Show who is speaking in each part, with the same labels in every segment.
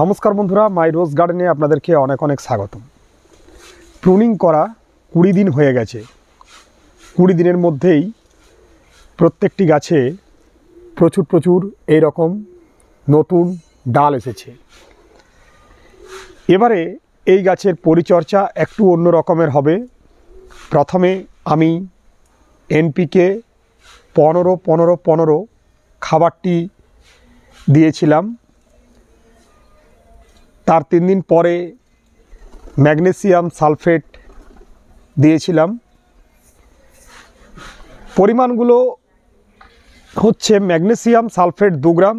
Speaker 1: নমস্কার বন্ধুরা মাই রোজ গার্ডেনে আপনাদেরকে অনেক অনেক স্বাগতম প্রুনিং করা কুড়ি দিন হয়ে গেছে কুড়ি দিনের মধ্যেই প্রত্যেকটি গাছে প্রচুর প্রচুর এই রকম নতুন ডাল এসেছে এবারে এই গাছের পরিচর্যা একটু অন্য রকমের হবে প্রথমে আমি এনপিকে পনেরো পনেরো পনেরো খাবারটি দিয়েছিলাম তার তিন দিন পরে ম্যাগনেসিয়াম সালফেট দিয়েছিলাম পরিমাণগুলো হচ্ছে ম্যাগনেসিয়াম সালফেট দু গ্রাম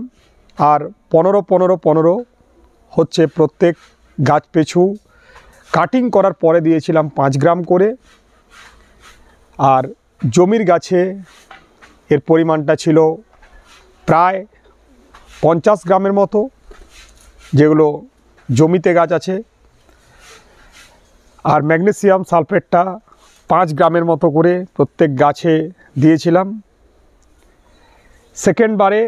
Speaker 1: আর পনেরো পনেরো পনেরো হচ্ছে প্রত্যেক গাছ পেছু কাটিং করার পরে দিয়েছিলাম পাঁচ গ্রাম করে আর জমির গাছে এর পরিমাণটা ছিল প্রায় পঞ্চাশ গ্রামের মতো যেগুলো জমিতে গাছ আছে আর ম্যাগনেসিয়াম সালফেটটা পাঁচ গ্রামের মতো করে প্রত্যেক গাছে দিয়েছিলাম সেকেন্ডবারে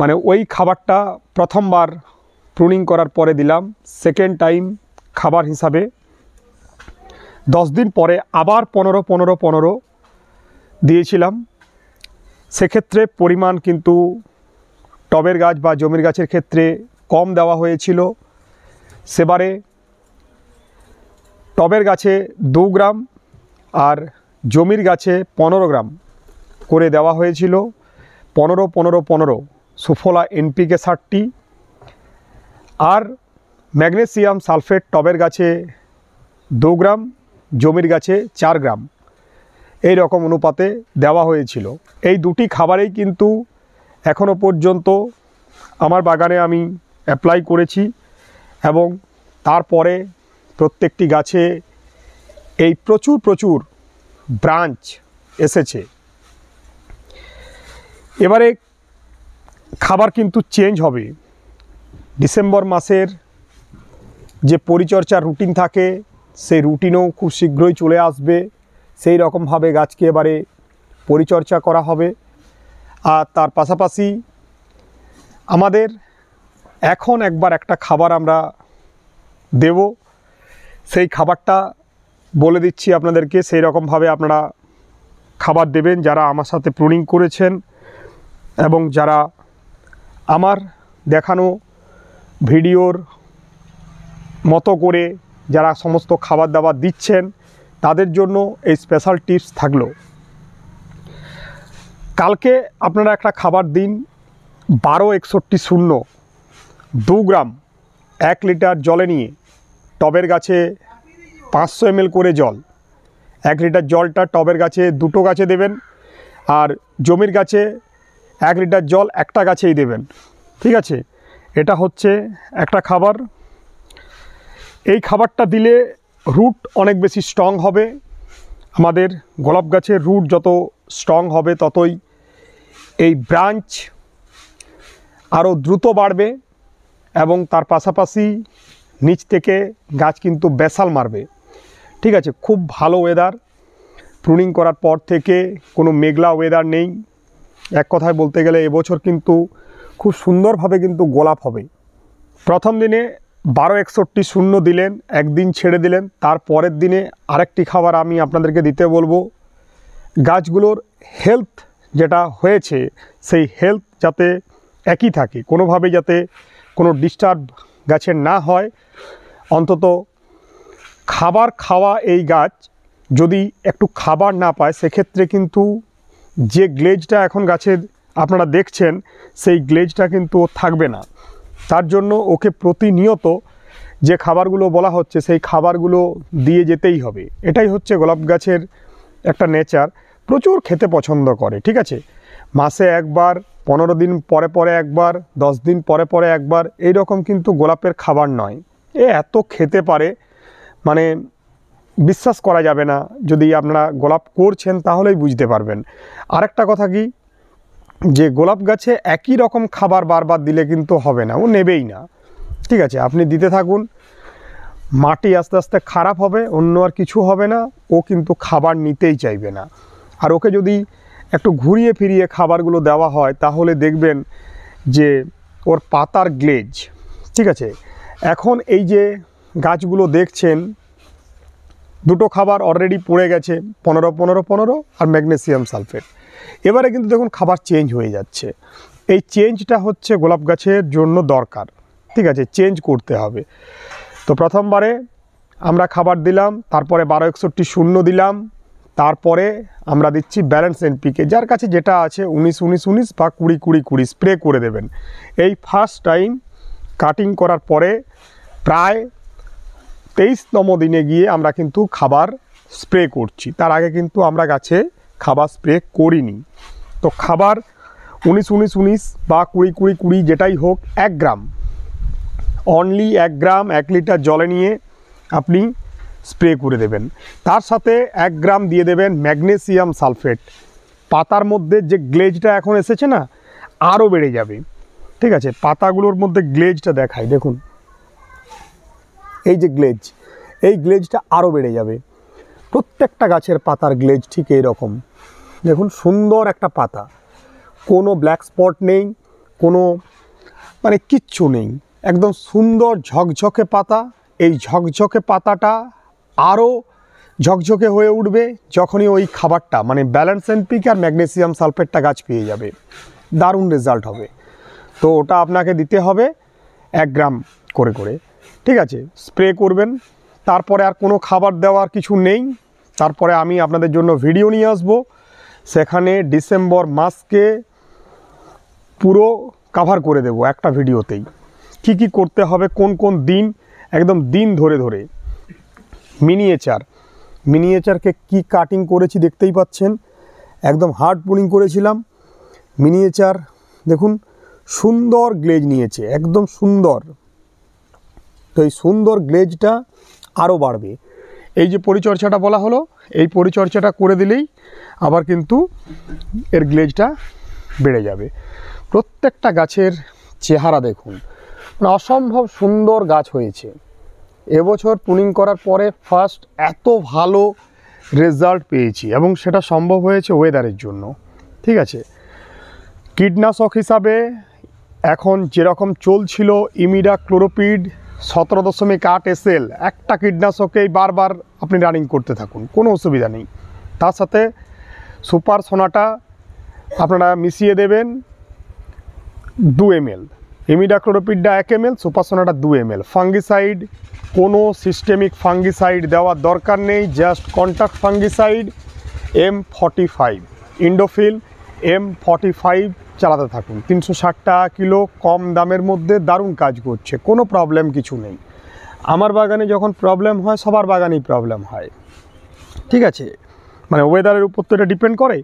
Speaker 1: মানে ওই খাবারটা প্রথমবার প্রুনিং করার পরে দিলাম সেকেন্ড টাইম খাবার হিসাবে দশ দিন পরে আবার পনেরো পনেরো পনেরো দিয়েছিলাম সেক্ষেত্রে পরিমাণ কিন্তু টবের গাছ বা জমির গাছের ক্ষেত্রে কম দেওয়া হয়েছিল সেবারে টবের গাছে দু গ্রাম আর জমির গাছে পনেরো গ্রাম করে দেওয়া হয়েছিল পনেরো পনেরো পনেরো সুফলা এনপিকে সারটি আর ম্যাগনেসিয়াম সালফেট টবের গাছে দু গ্রাম জমির গাছে চার গ্রাম এই রকম অনুপাতে দেওয়া হয়েছিল এই দুটি খাবারেই কিন্তু এখনও পর্যন্ত আমার বাগানে আমি অ্যাপ্লাই করেছি এবং তারপরে প্রত্যেকটি গাছে এই প্রচুর প্রচুর ব্রাঞ্চ এসেছে এবারে খাবার কিন্তু চেঞ্জ হবে ডিসেম্বর মাসের যে পরিচর্যার রুটিন থাকে সেই রুটিনও খুব শীঘ্রই চলে আসবে সেই রকমভাবে গাছকে এবারে পরিচর্যা করা হবে আর তার পাশাপাশি আমাদের এখন একবার একটা খাবার আমরা দেব সেই খাবারটা বলে দিচ্ছি আপনাদেরকে সেই রকমভাবে আপনারা খাবার দেবেন যারা আমার সাথে প্রুনিং করেছেন এবং যারা আমার দেখানো ভিডিওর মতো করে যারা সমস্ত খাবার দাবার দিচ্ছেন তাদের জন্য এই স্পেশাল টিপস থাকলো কালকে আপনারা একটা খাবার দিন বারো একষট্টি শূন্য দু গ্রাম এক লিটার জলে নিয়ে টবের গাছে পাঁচশো এম করে জল এক লিটার জলটা টবের গাছে দুটো গাছে দেবেন আর জমির গাছে এক লিটার জল একটা গাছেই দেবেন ঠিক আছে এটা হচ্ছে একটা খাবার এই খাবারটা দিলে রুট অনেক বেশি স্ট্রং হবে আমাদের গোলাপ গাছের রুট যত স্ট্রং হবে ততই এই ব্রাঞ্চ আরও দ্রুত বাড়বে এবং তার পাশাপাশি নিচ থেকে গাছ কিন্তু বেসাল মারবে ঠিক আছে খুব ভালো ওয়েদার প্রুনিং করার পর থেকে কোনো মেঘলা ওয়েদার নেই এক কথায় বলতে গেলে এবছর কিন্তু খুব সুন্দরভাবে কিন্তু গোলাপ হবে প্রথম দিনে বারো একষট্টি শূন্য দিলেন একদিন ছেড়ে দিলেন তার পরের দিনে আরেকটি খাবার আমি আপনাদেরকে দিতে বলবো গাছগুলোর হেলথ যেটা হয়েছে সেই হেলথ যাতে একই থাকে কোনোভাবে যাতে কোনো ডিস্টার্ব গাছের না হয় অন্তত খাবার খাওয়া এই গাছ যদি একটু খাবার না পায় সেক্ষেত্রে কিন্তু যে গ্লেজটা এখন গাছের আপনারা দেখছেন সেই গ্লেজটা কিন্তু থাকবে না তার জন্য ওকে প্রতিনিয়ত যে খাবারগুলো বলা হচ্ছে সেই খাবারগুলো দিয়ে যেতেই হবে এটাই হচ্ছে গোলাপ গাছের একটা নেচার প্রচুর খেতে পছন্দ করে ঠিক আছে মাসে একবার পনেরো দিন পরে পরে একবার দশ দিন পরে পরে একবার এই রকম কিন্তু গোলাপের খাবার নয় এ এত খেতে পারে মানে বিশ্বাস করা যাবে না যদি আপনারা গোলাপ করছেন তাহলেই বুঝতে পারবেন আরেকটা কথা কি যে গোলাপ গাছে একই রকম খাবার বারবার দিলে কিন্তু হবে না ও নেবেই না ঠিক আছে আপনি দিতে থাকুন মাটি আস্তে আস্তে খারাপ হবে অন্য আর কিছু হবে না ও কিন্তু খাবার নিতেই চাইবে না আর ওকে যদি একটু ঘুরিয়ে ফিরিয়ে খাবারগুলো দেওয়া হয় তাহলে দেখবেন যে ওর পাতার গ্লেজ ঠিক আছে এখন এই যে গাছগুলো দেখছেন দুটো খাবার অলরেডি পড়ে গেছে পনেরো পনেরো পনেরো আর ম্যাগনেসিয়াম সালফেট এবারে কিন্তু দেখুন খাবার চেঞ্জ হয়ে যাচ্ছে এই চেঞ্জটা হচ্ছে গোলাপ গাছের জন্য দরকার ঠিক আছে চেঞ্জ করতে হবে তো প্রথমবারে আমরা খাবার দিলাম তারপরে বারো একষট্টি শূন্য দিলাম তারপরে আমরা দিচ্ছি ব্যালেন্স এনপিকে যার কাছে যেটা আছে উনিশ উনিশ উনিশ বা কুড়ি কুড়ি কুড়ি স্প্রে করে দেবেন এই ফার্স্ট টাইম কাটিং করার পরে প্রায় তেইশতম দিনে গিয়ে আমরা কিন্তু খাবার স্প্রে করছি তার আগে কিন্তু আমরা গাছে খাবার স্প্রে করিনি তো খাবার উনিশ উনিশ উনিশ বা কুড়ি কুড়ি কুড়ি যেটাই হোক এক গ্রাম অনলি এক গ্রাম এক লিটার জলে নিয়ে আপনি স্প্রে করে দেবেন তার সাথে এক গ্রাম দিয়ে দেবেন ম্যাগনেসিয়াম সালফেট পাতার মধ্যে যে গ্লেজটা এখন এসেছে না আরও বেড়ে যাবে ঠিক আছে পাতাগুলোর মধ্যে গ্লেজটা দেখায় দেখুন এই যে গ্লেজ এই গ্লেজটা আরও বেড়ে যাবে প্রত্যেকটা গাছের পাতার গ্লেজ ঠিক এইরকম দেখুন সুন্দর একটা পাতা কোনো ব্ল্যাক স্পট নেই কোনো মানে কিচ্ছু নেই একদম সুন্দর ঝকঝকে পাতা এই ঝকঝকে পাতাটা আরও ঝকঝকে হয়ে উঠবে যখনই ওই খাবারটা মানে ব্যালেন্স পিক আর ম্যাগনেসিয়াম সালফেটটা গাছ পেয়ে যাবে দারুণ রেজাল্ট হবে তো ওটা আপনাকে দিতে হবে এক গ্রাম করে করে ঠিক আছে স্প্রে করবেন তারপরে আর কোনো খাবার দেওয়ার কিছু নেই তারপরে আমি আপনাদের জন্য ভিডিও নিয়ে আসব সেখানে ডিসেম্বর মাসকে পুরো কাভার করে দেব একটা ভিডিওতেই কি কি করতে হবে কোন কোন দিন একদম দিন ধরে ধরে মিনিয়েচার মিনিয়েচারকে কি কাটিং করেছি দেখতেই পাচ্ছেন একদম হার্ড পুলিং করেছিলাম মিনিয়েচার দেখুন সুন্দর গ্লেজ নিয়েছে একদম সুন্দর তো এই সুন্দর গ্লেজটা আরও বাড়বে এই যে পরিচর্চাটা বলা হলো এই পরিচর্চাটা করে দিলেই আবার কিন্তু এর গ্লেজটা বেড়ে যাবে প্রত্যেকটা গাছের চেহারা দেখুন মানে অসম্ভব সুন্দর গাছ হয়েছে এবছর পুনিং করার পরে ফার্স্ট এত ভালো রেজাল্ট পেয়েছি এবং সেটা সম্ভব হয়েছে ওয়েদারের জন্য ঠিক আছে কীটনাশক হিসাবে এখন যেরকম চলছিল ইমিডা ক্লোরোপিড সতেরো দশমিক আট এল একটা কীটনাশকেই বারবার আপনি রানিং করতে থাকুন কোনো অসুবিধা নেই তার সাথে সুপার সোনাটা আপনারা মিশিয়ে দেবেন দু এম এল ইমিডাক্লোরোপিডা এক এম এল সুপাসোনাটা দু এম এল ফাঙ্গিসাইড কোনো সিস্টেমিক ফাঙ্গিসাইড দেওয়ার দরকার নেই just contact fungicide M forty five Indofil M forty five চালাতে থাকুন তিনশো ষাট টাকা কিলো কম দামের মধ্যে দারুণ কাজ করছে কোনো প্রবলেম কিছু নেই আমার বাগানে যখন প্রবলেম হয় সবার বাগানেই প্রবলেম হয় ঠিক আছে মানে ওয়েদারের উপর তো এটা ডিপেন্ড করে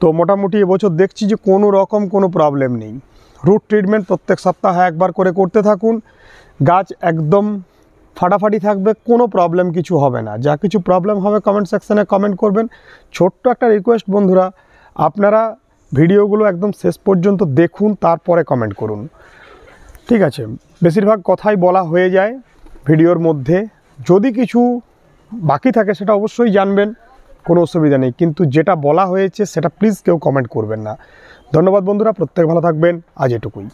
Speaker 1: তো মোটামুটি এবছর দেখছি যে কোনো রকম কোনো প্রবলেম নেই রুট ট্রিটমেন্ট প্রত্যেক সপ্তাহে একবার করে করতে থাকুন গাছ একদম ফাটাফাটি থাকবে কোনো প্রবলেম কিছু হবে না যা কিছু প্রবলেম হবে কমেন্ট সেকশানে কমেন্ট করবেন ছোট্ট একটা রিকোয়েস্ট বন্ধুরা আপনারা ভিডিওগুলো একদম শেষ পর্যন্ত দেখুন তারপরে কমেন্ট করুন ঠিক আছে বেশিরভাগ কথাই বলা হয়ে যায় ভিডিওর মধ্যে যদি কিছু বাকি থাকে সেটা অবশ্যই জানবেন কোনো অসুবিধা নেই কিন্তু যেটা বলা হয়েছে সেটা প্লিজ কেউ কমেন্ট করবেন না ধন্যবাদ বন্ধুরা প্রত্যেক ভালো থাকবেন আজ এটুকুই